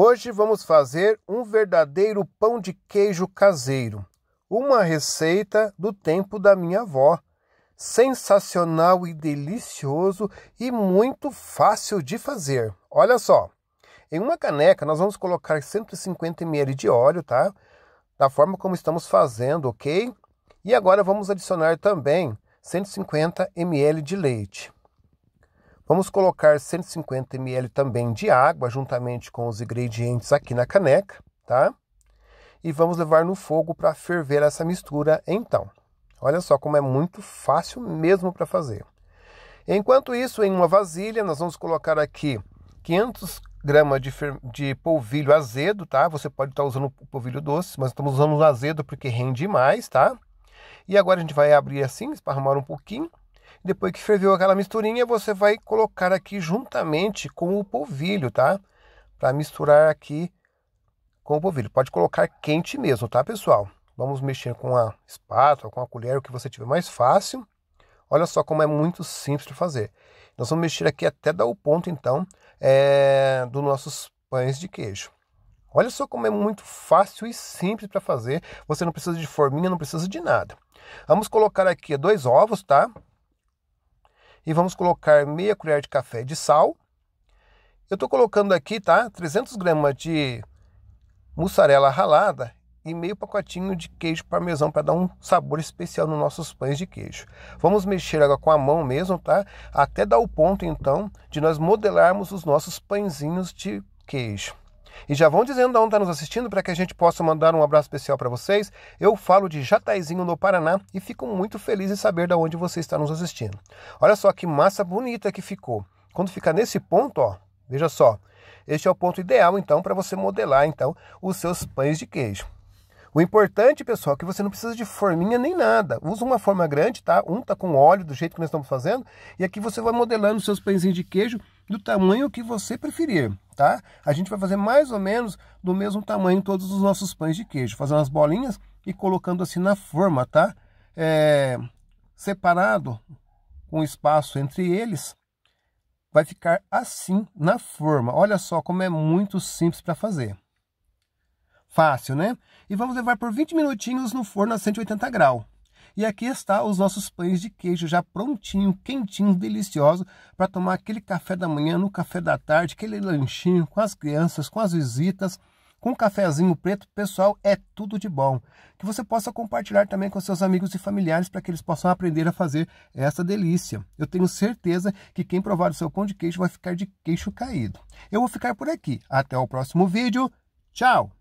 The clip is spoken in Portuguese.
Hoje vamos fazer um verdadeiro pão de queijo caseiro, uma receita do tempo da minha avó. Sensacional e delicioso e muito fácil de fazer. Olha só, em uma caneca nós vamos colocar 150 ml de óleo, tá? Da forma como estamos fazendo, ok? E agora vamos adicionar também 150 ml de leite. Vamos colocar 150 ml também de água juntamente com os ingredientes aqui na caneca, tá? E vamos levar no fogo para ferver essa mistura então. Olha só como é muito fácil mesmo para fazer. Enquanto isso, em uma vasilha, nós vamos colocar aqui 500 gramas de, de polvilho azedo, tá? Você pode estar tá usando o polvilho doce, mas estamos usando o azedo porque rende mais, tá? E agora a gente vai abrir assim, esparramar um pouquinho depois que ferveu aquela misturinha, você vai colocar aqui juntamente com o polvilho, tá? Para misturar aqui com o polvilho. Pode colocar quente mesmo, tá, pessoal? Vamos mexer com a espátula, com a colher, o que você tiver mais fácil. Olha só como é muito simples de fazer. Nós vamos mexer aqui até dar o ponto, então, é, dos nossos pães de queijo. Olha só como é muito fácil e simples para fazer. Você não precisa de forminha, não precisa de nada. Vamos colocar aqui dois ovos, tá? e vamos colocar meia colher de café de sal. Eu estou colocando aqui, tá? 300 gramas de mussarela ralada e meio pacotinho de queijo parmesão para dar um sabor especial nos nossos pães de queijo. Vamos mexer agora com a mão mesmo, tá? Até dar o ponto então de nós modelarmos os nossos pãezinhos de queijo. E já vão dizendo de onde está nos assistindo para que a gente possa mandar um abraço especial para vocês. Eu falo de Jataizinho no Paraná e fico muito feliz em saber de onde você está nos assistindo. Olha só que massa bonita que ficou. Quando ficar nesse ponto, ó, veja só. Este é o ponto ideal então para você modelar então os seus pães de queijo. O importante, pessoal, é que você não precisa de forminha nem nada. Usa uma forma grande, tá? Unta com óleo, do jeito que nós estamos fazendo. E aqui você vai modelando os seus pãezinhos de queijo do tamanho que você preferir tá? A gente vai fazer mais ou menos do mesmo tamanho todos os nossos pães de queijo, fazendo as bolinhas e colocando assim na forma, tá? É, separado com um espaço entre eles, vai ficar assim na forma. Olha só como é muito simples para fazer. Fácil, né? E vamos levar por 20 minutinhos no forno a 180 graus. E aqui está os nossos pães de queijo já prontinho, quentinho, delicioso para tomar aquele café da manhã, no café da tarde, aquele lanchinho com as crianças, com as visitas, com um cafezinho preto, pessoal, é tudo de bom. Que você possa compartilhar também com seus amigos e familiares para que eles possam aprender a fazer essa delícia. Eu tenho certeza que quem provar o seu pão de queijo vai ficar de queixo caído. Eu vou ficar por aqui. Até o próximo vídeo. Tchau!